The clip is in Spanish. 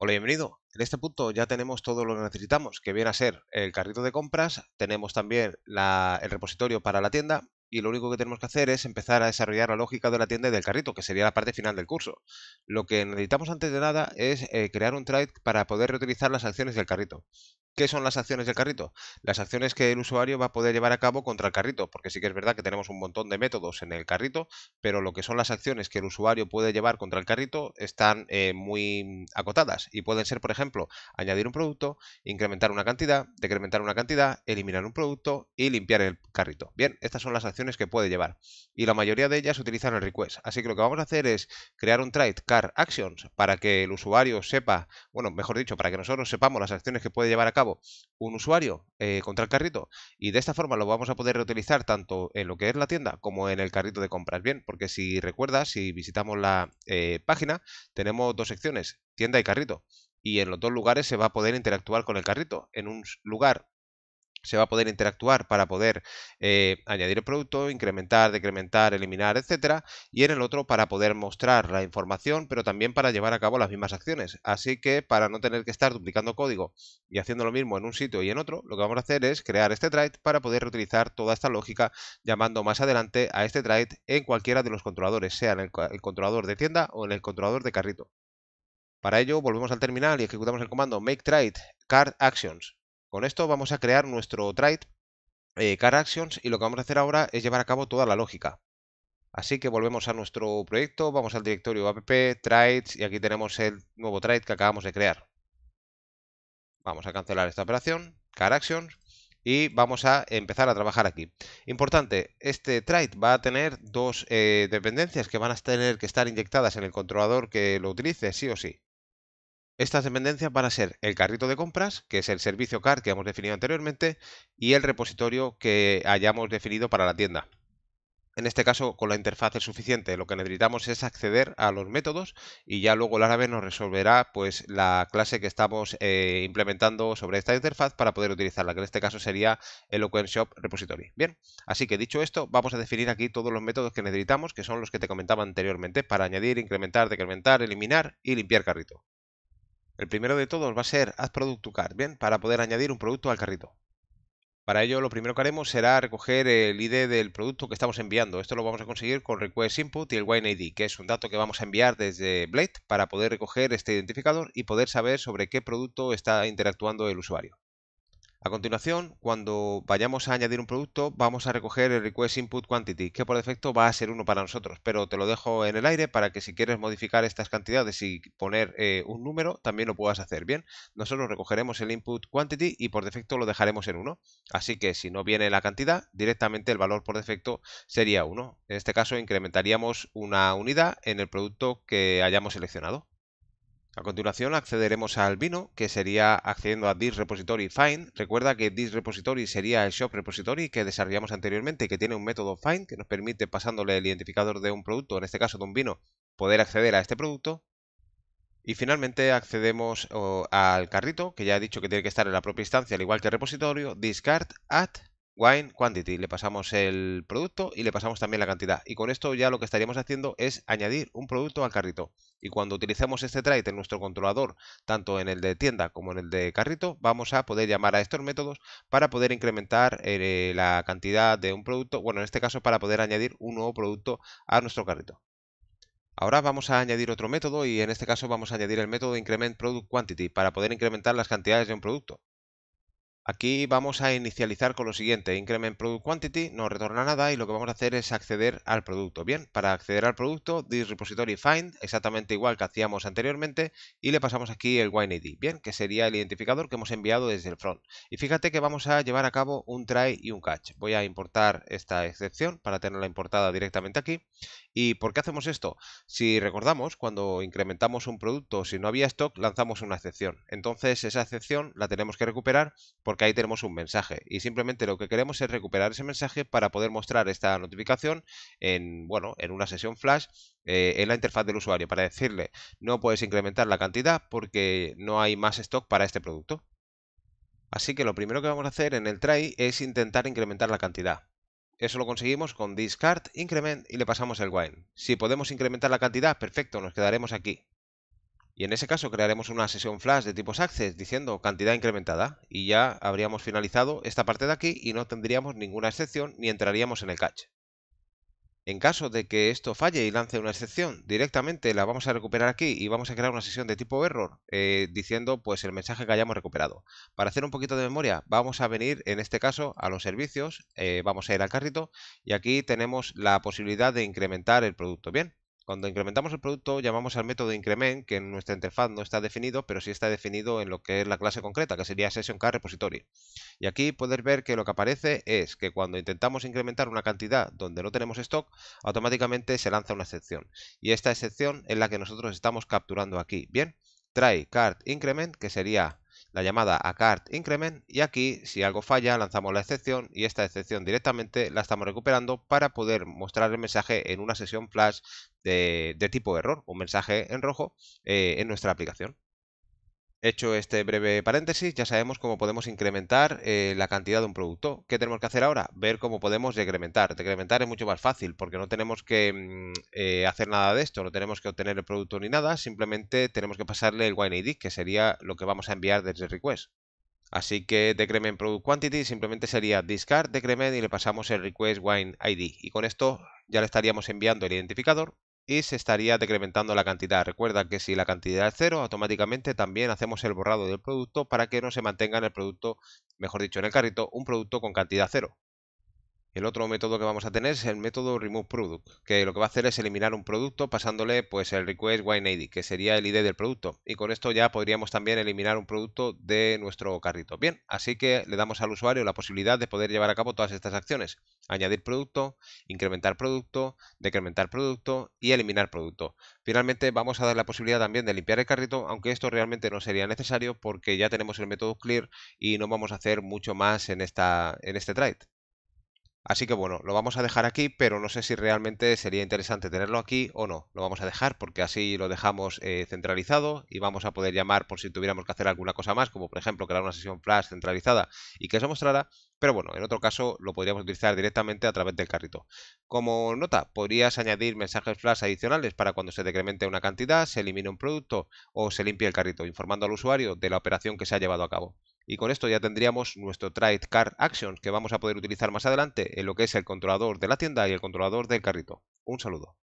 Hola, bienvenido. En este punto ya tenemos todo lo que necesitamos, que viene a ser el carrito de compras, tenemos también el repositorio para la tienda y lo único que tenemos que hacer es empezar a desarrollar la lógica de la tienda y del carrito, que sería la parte final del curso. Lo que necesitamos antes de nada es eh, crear un trade para poder reutilizar las acciones del carrito. ¿Qué son las acciones del carrito? Las acciones que el usuario va a poder llevar a cabo contra el carrito, porque sí que es verdad que tenemos un montón de métodos en el carrito, pero lo que son las acciones que el usuario puede llevar contra el carrito están eh, muy acotadas y pueden ser, por ejemplo, añadir un producto, incrementar una cantidad, decrementar una cantidad, eliminar un producto y limpiar el carrito. Bien, estas son las acciones que puede llevar y la mayoría de ellas utilizan el request. Así que lo que vamos a hacer es crear un trade car actions para que el usuario sepa, bueno, mejor dicho, para que nosotros sepamos las acciones que puede llevar a cabo un usuario eh, contra el carrito y de esta forma lo vamos a poder reutilizar tanto en lo que es la tienda como en el carrito de compras. Bien, porque si recuerdas, si visitamos la eh, página, tenemos dos secciones, tienda y carrito. Y en los dos lugares se va a poder interactuar con el carrito. En un lugar se va a poder interactuar para poder eh, añadir el producto, incrementar, decrementar, eliminar, etcétera, y en el otro para poder mostrar la información, pero también para llevar a cabo las mismas acciones. Así que para no tener que estar duplicando código y haciendo lo mismo en un sitio y en otro, lo que vamos a hacer es crear este trade para poder reutilizar toda esta lógica llamando más adelante a este trade en cualquiera de los controladores, sea en el, controlador de tienda o en el controlador de carrito. Para ello volvemos al terminal y ejecutamos el comando make trade card actions. Con esto vamos a crear nuestro trite, eh, carActions, y lo que vamos a hacer ahora es llevar a cabo toda la lógica. Así que volvemos a nuestro proyecto, vamos al directorio app, trites, y aquí tenemos el nuevo trite que acabamos de crear. Vamos a cancelar esta operación, carActions, y vamos a empezar a trabajar aquí. Importante, este trite va a tener dos eh, dependencias que van a tener que estar inyectadas en el controlador que lo utilice sí o sí estas dependencias van a ser el carrito de compras, que es el servicio car que hemos definido anteriormente, y el repositorio que hayamos definido para la tienda. En este caso, con la interfaz es suficiente, lo que necesitamos es acceder a los métodos y ya luego el árabe nos resolverá pues, la clase que estamos eh, implementando sobre esta interfaz para poder utilizarla, que en este caso sería el Shop Repository. Bien, así que dicho esto, vamos a definir aquí todos los métodos que necesitamos, que son los que te comentaba anteriormente, para añadir, incrementar, decrementar, eliminar y limpiar carrito. El primero de todos va a ser Add Product to Cart, ¿bien? Para poder añadir un producto al carrito. Para ello lo primero que haremos será recoger el ID del producto que estamos enviando. Esto lo vamos a conseguir con Request Input y el ID, que es un dato que vamos a enviar desde Blade para poder recoger este identificador y poder saber sobre qué producto está interactuando el usuario. A continuación, cuando vayamos a añadir un producto, vamos a recoger el request input quantity, que por defecto va a ser uno para nosotros, pero te lo dejo en el aire para que si quieres modificar estas cantidades y poner eh, un número, también lo puedas hacer. Bien, nosotros recogeremos el input quantity y por defecto lo dejaremos en uno Así que si no viene la cantidad, directamente el valor por defecto sería uno. En este caso incrementaríamos una unidad en el producto que hayamos seleccionado. A continuación accederemos al vino, que sería accediendo a this repository find. Recuerda que this repository sería el shop repository que desarrollamos anteriormente que tiene un método find que nos permite pasándole el identificador de un producto, en este caso de un vino, poder acceder a este producto. Y finalmente accedemos al carrito, que ya he dicho que tiene que estar en la propia instancia, al igual que el repositorio, discard at wine quantity, le pasamos el producto y le pasamos también la cantidad. Y con esto ya lo que estaríamos haciendo es añadir un producto al carrito. Y cuando utilicemos este trait en nuestro controlador, tanto en el de tienda como en el de carrito, vamos a poder llamar a estos métodos para poder incrementar eh, la cantidad de un producto, bueno, en este caso para poder añadir un nuevo producto a nuestro carrito. Ahora vamos a añadir otro método y en este caso vamos a añadir el método increment product quantity para poder incrementar las cantidades de un producto. Aquí vamos a inicializar con lo siguiente, increment product quantity, no retorna nada y lo que vamos a hacer es acceder al producto. Bien, para acceder al producto, this find, exactamente igual que hacíamos anteriormente, y le pasamos aquí el WineId. bien, que sería el identificador que hemos enviado desde el front. Y fíjate que vamos a llevar a cabo un try y un catch. Voy a importar esta excepción para tenerla importada directamente aquí. ¿Y por qué hacemos esto? Si recordamos, cuando incrementamos un producto, si no había stock, lanzamos una excepción. Entonces esa excepción la tenemos que recuperar porque que ahí tenemos un mensaje y simplemente lo que queremos es recuperar ese mensaje para poder mostrar esta notificación en, bueno, en una sesión flash eh, en la interfaz del usuario para decirle no puedes incrementar la cantidad porque no hay más stock para este producto. Así que lo primero que vamos a hacer en el try es intentar incrementar la cantidad. Eso lo conseguimos con discard, increment y le pasamos el wine. Si podemos incrementar la cantidad, perfecto, nos quedaremos aquí. Y en ese caso crearemos una sesión flash de tipo access diciendo cantidad incrementada y ya habríamos finalizado esta parte de aquí y no tendríamos ninguna excepción ni entraríamos en el catch. En caso de que esto falle y lance una excepción, directamente la vamos a recuperar aquí y vamos a crear una sesión de tipo error eh, diciendo pues el mensaje que hayamos recuperado. Para hacer un poquito de memoria, vamos a venir en este caso a los servicios, eh, vamos a ir al carrito y aquí tenemos la posibilidad de incrementar el producto. Bien, cuando incrementamos el producto llamamos al método increment, que en nuestra interfaz no está definido, pero sí está definido en lo que es la clase concreta, que sería SessionCardRepository. Y aquí puedes ver que lo que aparece es que cuando intentamos incrementar una cantidad donde no tenemos stock, automáticamente se lanza una excepción. Y esta excepción es la que nosotros estamos capturando aquí. Bien, try card increment, que sería la llamada a cart increment y aquí si algo falla lanzamos la excepción y esta excepción directamente la estamos recuperando para poder mostrar el mensaje en una sesión flash de, tipo error, un mensaje en rojo eh, en nuestra aplicación. Hecho este breve paréntesis, ya sabemos cómo podemos incrementar eh, la cantidad de un producto. ¿Qué tenemos que hacer ahora? Ver cómo podemos decrementar. Decrementar es mucho más fácil porque no tenemos que mm, eh, hacer nada de esto, no tenemos que obtener el producto ni nada, simplemente tenemos que pasarle el wine ID, que sería lo que vamos a enviar desde el request. Así que decrement product quantity simplemente sería discard decrement y le pasamos el request wine ID. Y con esto ya le estaríamos enviando el identificador y se estaría decrementando la cantidad. Recuerda que si la cantidad es cero, automáticamente también hacemos el borrado del producto para que no se mantenga en el producto, mejor dicho, en el carrito, un producto con cantidad cero. El otro método que vamos a tener es el método remove product, que lo que va a hacer es eliminar un producto pasándole pues el request lady que sería el ID del producto. Y con esto ya podríamos también eliminar un producto de nuestro carrito. Bien, así que le damos al usuario la posibilidad de poder llevar a cabo todas estas acciones. Añadir producto, incrementar producto, decrementar producto y eliminar producto. Finalmente vamos a dar la posibilidad también de limpiar el carrito, aunque esto realmente no sería necesario porque ya tenemos el método clear y no vamos a hacer mucho más en, esta, en este trade. Así que bueno, lo vamos a dejar aquí, pero no sé si realmente sería interesante tenerlo aquí o no. Lo vamos a dejar porque así lo dejamos eh, centralizado y vamos a poder llamar por si tuviéramos que hacer alguna cosa más, como por ejemplo crear una sesión flash centralizada y que se mostrara. Pero bueno, en otro caso lo podríamos utilizar directamente a través del carrito. Como nota, podrías añadir mensajes flash adicionales para cuando se decremente una cantidad, se elimine un producto o se limpie el carrito, informando al usuario de la operación que se ha llevado a cabo y con esto ya tendríamos nuestro Trade Card Action que vamos a poder utilizar más adelante en lo que es el controlador de la tienda y el controlador del carrito. Un saludo.